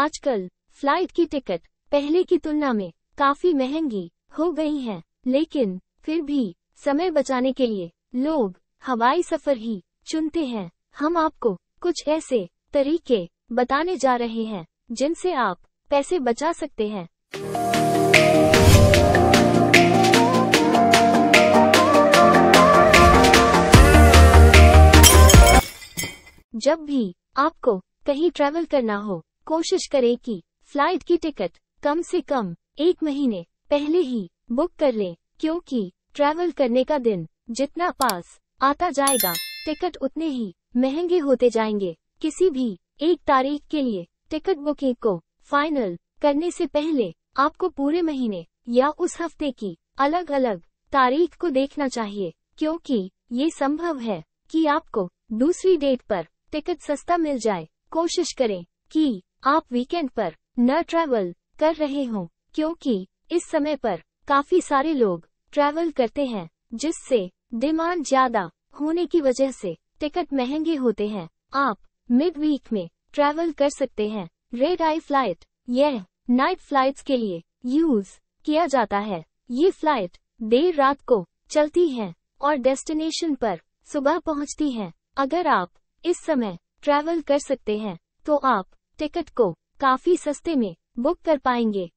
आजकल फ्लाइट की टिकट पहले की तुलना में काफी महंगी हो गई है लेकिन फिर भी समय बचाने के लिए लोग हवाई सफर ही चुनते हैं हम आपको कुछ ऐसे तरीके बताने जा रहे हैं जिनसे आप पैसे बचा सकते हैं जब भी आपको कहीं ट्रैवल करना हो कोशिश करें कि फ्लाइट की टिकट कम से कम एक महीने पहले ही बुक कर लें क्योंकि ट्रैवल करने का दिन जितना पास आता जाएगा टिकट उतने ही महंगे होते जाएंगे किसी भी एक तारीख के लिए टिकट बुकिंग को फाइनल करने से पहले आपको पूरे महीने या उस हफ्ते की अलग अलग तारीख को देखना चाहिए क्योंकि ये संभव है कि आपको दूसरी डेट पर टिकट सस्ता मिल जाए कोशिश करें कि आप वीकेंड पर न ट्रैवल कर रहे हो क्योंकि इस समय पर काफी सारे लोग ट्रैवल करते हैं जिससे डिमांड ज्यादा होने की वजह से टिकट महंगे होते हैं आप मिड वीक में ट्रैवल कर सकते हैं रेड आई फ्लाइट यह नाइट फ्लाइट्स के लिए यूज किया जाता है ये फ्लाइट देर रात को चलती हैं और डेस्टिनेशन पर सुबह पहुंचती हैं। अगर आप इस समय ट्रैवल कर सकते हैं तो आप टिकट को काफी सस्ते में बुक कर पाएंगे